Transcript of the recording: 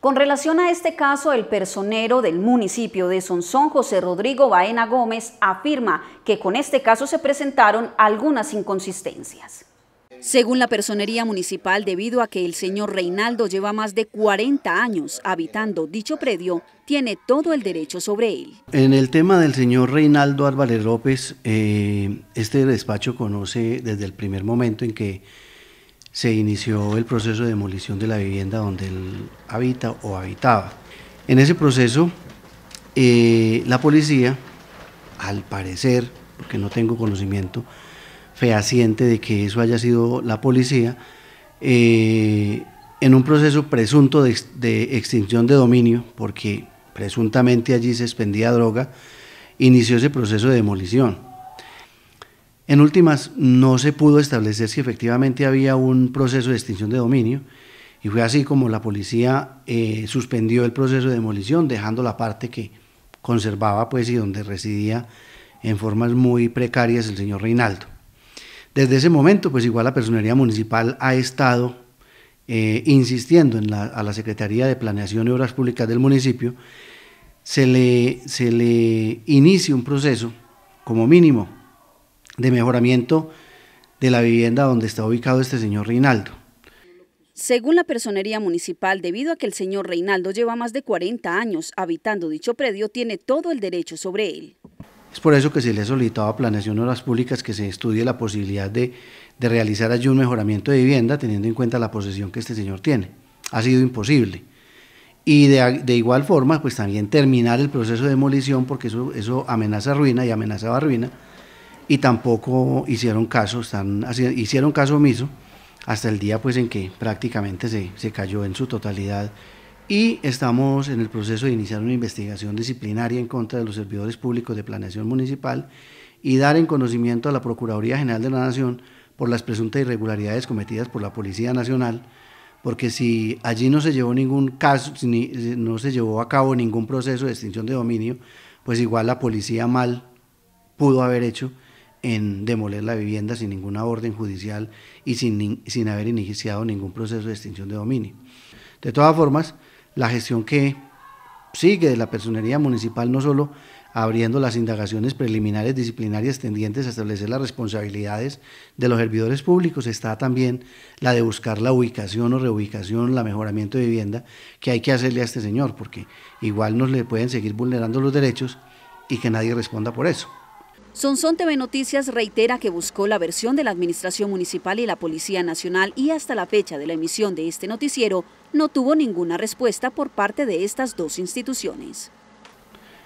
Con relación a este caso, el personero del municipio de Sonsón, José Rodrigo Baena Gómez, afirma que con este caso se presentaron algunas inconsistencias. Según la Personería Municipal, debido a que el señor Reinaldo lleva más de 40 años habitando dicho predio, tiene todo el derecho sobre él. En el tema del señor Reinaldo Álvarez López, eh, este despacho conoce desde el primer momento en que se inició el proceso de demolición de la vivienda donde él habita o habitaba. En ese proceso, eh, la policía, al parecer, porque no tengo conocimiento fehaciente de que eso haya sido la policía, eh, en un proceso presunto de, de extinción de dominio, porque presuntamente allí se expendía droga, inició ese proceso de demolición. En últimas, no se pudo establecer si efectivamente había un proceso de extinción de dominio y fue así como la policía eh, suspendió el proceso de demolición, dejando la parte que conservaba pues y donde residía en formas muy precarias el señor Reinaldo. Desde ese momento, pues igual la Personería Municipal ha estado eh, insistiendo en la, a la Secretaría de Planeación y Obras Públicas del municipio, se le, se le inicie un proceso como mínimo de mejoramiento de la vivienda donde está ubicado este señor Reinaldo. Según la personería municipal, debido a que el señor Reinaldo lleva más de 40 años habitando dicho predio, tiene todo el derecho sobre él. Es por eso que se le ha solicitado a Planeación de Obras Públicas que se estudie la posibilidad de, realizar allí un mejoramiento de vivienda teniendo en cuenta la posesión que este señor tiene. Ha sido imposible. Y de, igual forma, pues también terminar el proceso de demolición porque eso, eso amenaza ruina y amenazaba ruina y tampoco hicieron caso, están, hicieron caso omiso hasta el día pues en que prácticamente se, se cayó en su totalidad y estamos en el proceso de iniciar una investigación disciplinaria en contra de los servidores públicos de planeación municipal y dar en conocimiento a la Procuraduría General de la Nación por las presuntas irregularidades cometidas por la Policía Nacional, porque si allí no se llevó ningún caso, no se llevó a cabo ningún proceso de extinción de dominio, pues igual la policía mal pudo haber hecho en demoler la vivienda sin ninguna orden judicial y sin, sin haber iniciado ningún proceso de extinción de dominio. De todas formas, la gestión que sigue de la personería municipal no solo abriendo las indagaciones preliminares disciplinarias tendientes a establecer las responsabilidades de los servidores públicos, está también la de buscar la ubicación o reubicación, la mejoramiento de vivienda que hay que hacerle a este señor, porque igual nos le pueden seguir vulnerando los derechos y que nadie responda por eso. Sonsón TV Noticias reitera que buscó la versión de la Administración Municipal y la Policía Nacional y hasta la fecha de la emisión de este noticiero no tuvo ninguna respuesta por parte de estas dos instituciones.